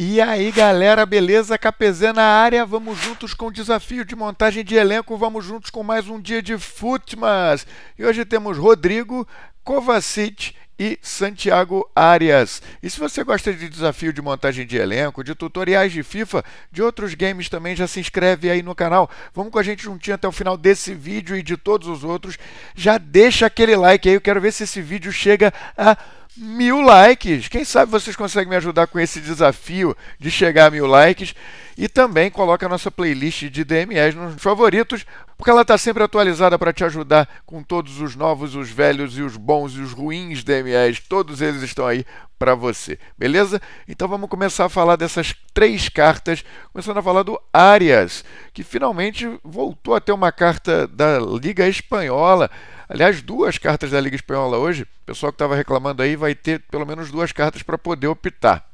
E aí, galera, beleza? Capezé na área. Vamos juntos com o desafio de montagem de elenco. Vamos juntos com mais um dia de Futmas. E hoje temos Rodrigo, Kovacic e Santiago Arias. E se você gosta de desafio de montagem de elenco, de tutoriais de FIFA, de outros games também, já se inscreve aí no canal. Vamos com a gente juntinho até o final desse vídeo e de todos os outros. Já deixa aquele like aí, eu quero ver se esse vídeo chega a mil likes. Quem sabe vocês conseguem me ajudar com esse desafio de chegar a mil likes. E também coloca a nossa playlist de DMS nos favoritos, porque ela está sempre atualizada para te ajudar com todos os novos, os velhos e os bons e os ruins DMS. Todos eles estão aí para você, beleza? Então vamos começar a falar dessas três cartas, começando a falar do Arias, que finalmente voltou a ter uma carta da Liga Espanhola. Aliás, duas cartas da Liga Espanhola hoje. O pessoal que estava reclamando aí vai ter pelo menos duas cartas para poder optar.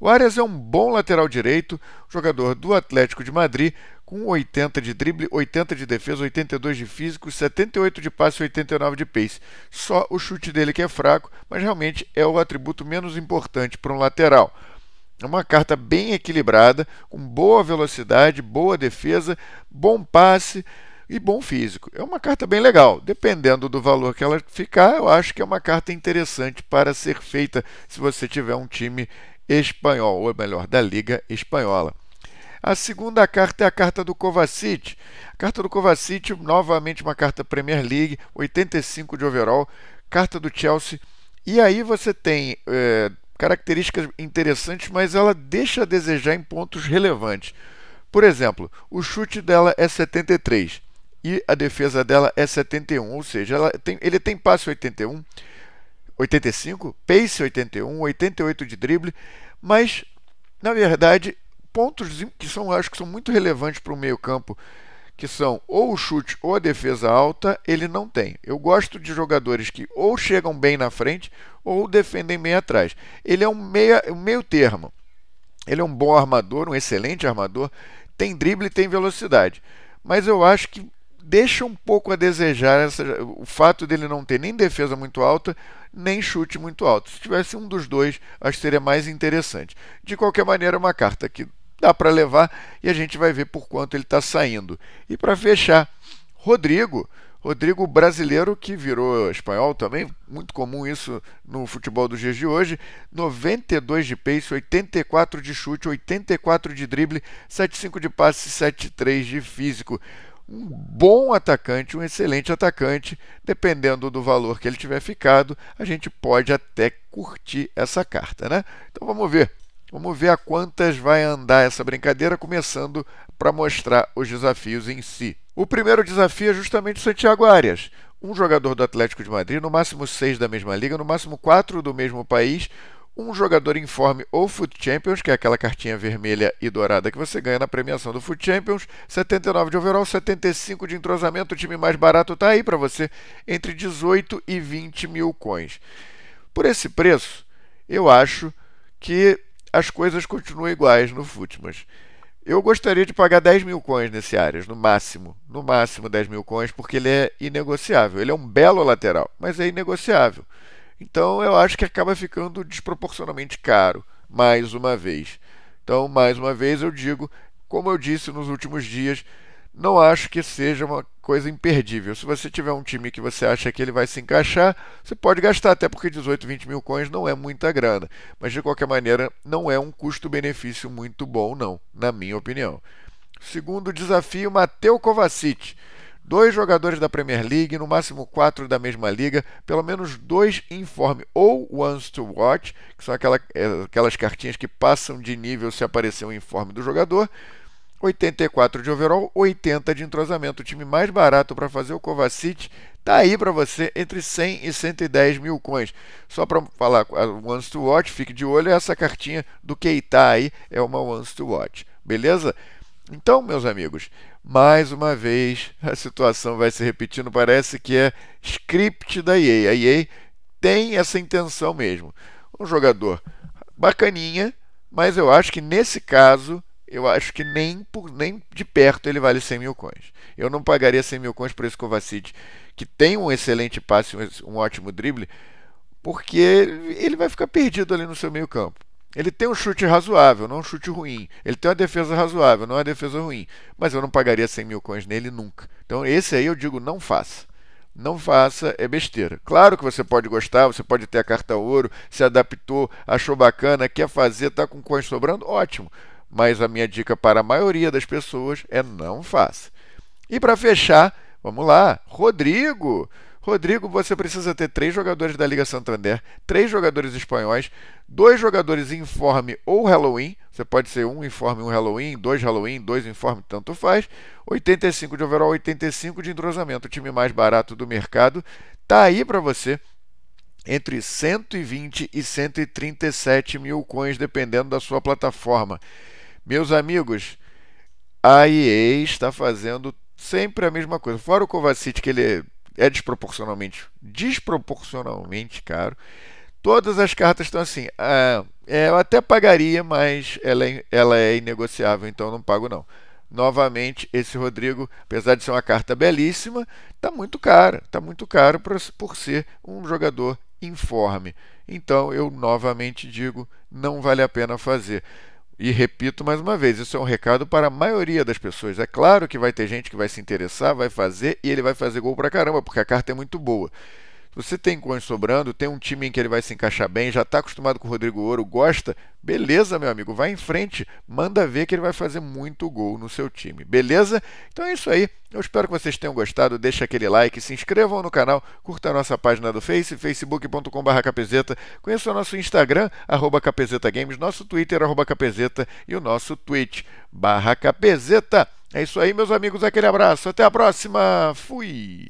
O Arias é um bom lateral direito, jogador do Atlético de Madrid, com 80 de drible, 80 de defesa, 82 de físico, 78 de passe e 89 de pace. Só o chute dele que é fraco, mas realmente é o atributo menos importante para um lateral. É uma carta bem equilibrada, com boa velocidade, boa defesa, bom passe e bom físico. É uma carta bem legal. Dependendo do valor que ela ficar, eu acho que é uma carta interessante para ser feita se você tiver um time espanhol, ou melhor, da Liga Espanhola. A segunda carta é a carta do Kovacic. A carta do Kovacic, novamente uma carta Premier League, 85 de overall, carta do Chelsea. E aí você tem é, características interessantes, mas ela deixa a desejar em pontos relevantes. Por exemplo, o chute dela é 73 e a defesa dela é 71, ou seja, tem, ele tem passe 81, 85, pace 81, 88 de drible, mas na verdade pontos que são, acho que são muito relevantes para o meio-campo, que são ou o chute ou a defesa alta, ele não tem. Eu gosto de jogadores que ou chegam bem na frente ou defendem bem atrás. Ele é um, meia, um meio termo. Ele é um bom armador, um excelente armador, tem drible e tem velocidade. Mas eu acho que deixa um pouco a desejar essa, o fato dele não ter nem defesa muito alta, nem chute muito alto. Se tivesse um dos dois, acho que seria mais interessante. De qualquer maneira, é uma carta que dá para levar e a gente vai ver por quanto ele está saindo. E para fechar, Rodrigo, Rodrigo brasileiro que virou espanhol também, muito comum isso no futebol dos dias de hoje. 92 de pace, 84 de chute, 84 de drible, 75 de passe, 73 de físico. Um bom atacante, um excelente atacante, dependendo do valor que ele tiver ficado, a gente pode até curtir essa carta, né? Então vamos ver Vamos ver a quantas vai andar essa brincadeira, começando para mostrar os desafios em si. O primeiro desafio é justamente Santiago Arias, um jogador do Atlético de Madrid, no máximo seis da mesma liga, no máximo quatro do mesmo país, um jogador informe ou Foot Champions, que é aquela cartinha vermelha e dourada que você ganha na premiação do Foot Champions, 79 de overall, 75 de entrosamento, o time mais barato está aí para você, entre 18 e 20 mil coins. Por esse preço, eu acho que as coisas continuam iguais no Futmas. Eu gostaria de pagar 10 mil coins nesse Arias, no máximo. No máximo 10 mil coins, porque ele é inegociável. Ele é um belo lateral, mas é inegociável. Então eu acho que acaba ficando desproporcionalmente caro, mais uma vez. Então, mais uma vez, eu digo, como eu disse nos últimos dias, não acho que seja uma coisa imperdível. Se você tiver um time que você acha que ele vai se encaixar, você pode gastar, até porque 18, 20 mil coins não é muita grana. Mas de qualquer maneira, não é um custo-benefício muito bom, não, na minha opinião. Segundo desafio, Mateu Kovacic. Dois jogadores da Premier League, no máximo quatro da mesma liga, pelo menos dois informe ou ones to watch, que são é, aquelas cartinhas que passam de nível se aparecer um informe do jogador, 84 de overall, 80 de entrosamento. O time mais barato para fazer o Kovacic tá aí para você entre 100 e 110 mil coins. Só para falar, once to watch, fique de olho, essa cartinha do Keita aí é uma once to watch, beleza? Então, meus amigos, mais uma vez a situação vai se repetindo, parece que é script da EA. A EA tem essa intenção mesmo. Um jogador bacaninha, mas eu acho que nesse caso eu acho que nem, por, nem de perto ele vale 100 mil coins. Eu não pagaria 100 mil coins por esse Kovacic, que tem um excelente passe, um, um ótimo drible, porque ele vai ficar perdido ali no seu meio campo. Ele tem um chute razoável, não é um chute ruim. Ele tem uma defesa razoável, não é uma defesa ruim. Mas eu não pagaria 100 mil coins nele nunca. Então esse aí eu digo, não faça. Não faça, é besteira. Claro que você pode gostar, você pode ter a carta ouro, se adaptou, achou bacana, quer fazer, está com coins sobrando, ótimo mas a minha dica para a maioria das pessoas é não faça. E para fechar, vamos lá, Rodrigo. Rodrigo, você precisa ter três jogadores da Liga Santander, três jogadores espanhóis, dois jogadores informe ou Halloween. Você pode ser um informe, um Halloween, dois Halloween, dois informe, tanto faz. 85 de overall, 85 de entrosamento, o time mais barato do mercado. Tá aí para você entre 120 e 137 mil coins, dependendo da sua plataforma. Meus amigos, a EA está fazendo sempre a mesma coisa. Fora o Kovacic, que ele é desproporcionalmente, desproporcionalmente caro. Todas as cartas estão assim. Ah, é, eu até pagaria, mas ela é, ela é inegociável, então não pago não. Novamente, esse Rodrigo, apesar de ser uma carta belíssima, está muito cara. Está muito caro por, por ser um jogador informe. Então eu novamente digo, não vale a pena fazer. E repito mais uma vez, isso é um recado para a maioria das pessoas. É claro que vai ter gente que vai se interessar, vai fazer e ele vai fazer gol pra caramba, porque a carta é muito boa. Você tem Guan sobrando, tem um time em que ele vai se encaixar bem, já está acostumado com o Rodrigo Ouro, gosta, beleza, meu amigo, vai em frente, manda ver que ele vai fazer muito gol no seu time, beleza? Então é isso aí, eu espero que vocês tenham gostado, deixa aquele like, se inscrevam no canal, curta a nossa página do Face, facebook.com.br conheça o nosso Instagram, arroba capezetagames, nosso Twitter, arroba capezeta e o nosso Twitch, barra capezeta. É isso aí, meus amigos, aquele abraço, até a próxima, fui!